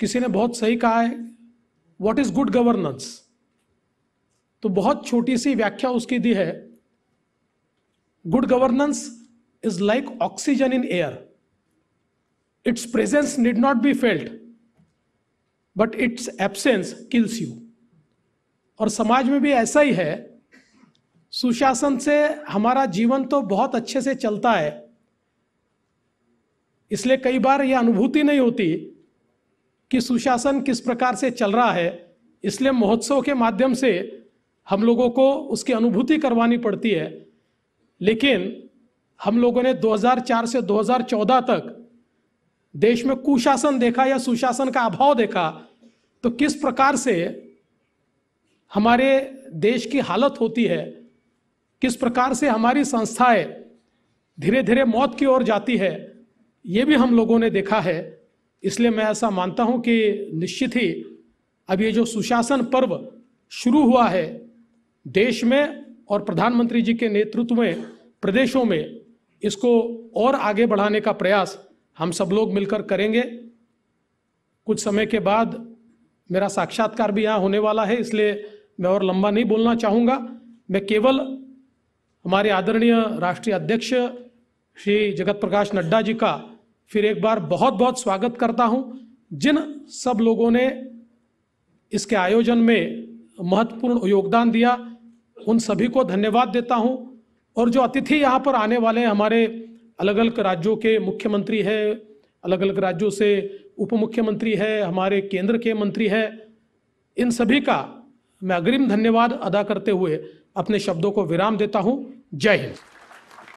किसी ने बहुत सही कहा है वॉट इज गुड गवर्नेंस तो बहुत छोटी सी व्याख्या उसकी दी है good governance is like oxygen in air its presence need not be felt but its absence kills you और समाज में भी ऐसा ही है सुशासन से हमारा जीवन तो बहुत अच्छे से चलता है इसलिए कई बार यह अनुभूति नहीं होती कि सुशासन किस प्रकार से चल रहा है इसलिए महोत्सव के माध्यम से हम लोगों को उसकी अनुभूति करवानी पड़ती है लेकिन हम लोगों ने 2004 से 2014 तक देश में कुशासन देखा या सुशासन का अभाव देखा तो किस प्रकार से हमारे देश की हालत होती है किस प्रकार से हमारी संस्थाएं धीरे धीरे मौत की ओर जाती है ये भी हम लोगों ने देखा है इसलिए मैं ऐसा मानता हूं कि निश्चित ही अब ये जो सुशासन पर्व शुरू हुआ है देश में और प्रधानमंत्री जी के नेतृत्व में प्रदेशों में इसको और आगे बढ़ाने का प्रयास हम सब लोग मिलकर करेंगे कुछ समय के बाद मेरा साक्षात्कार भी यहाँ होने वाला है इसलिए मैं और लंबा नहीं बोलना चाहूँगा मैं केवल हमारे आदरणीय राष्ट्रीय अध्यक्ष श्री जगत प्रकाश नड्डा जी का फिर एक बार बहुत बहुत स्वागत करता हूं जिन सब लोगों ने इसके आयोजन में महत्वपूर्ण योगदान दिया उन सभी को धन्यवाद देता हूं और जो अतिथि यहाँ पर आने वाले हमारे अलग अलग राज्यों के मुख्यमंत्री है अलग अलग राज्यों से उप मुख्यमंत्री है हमारे केंद्र के मंत्री है इन सभी का मैं अग्रिम धन्यवाद अदा करते हुए अपने शब्दों को विराम देता हूँ जय हिंद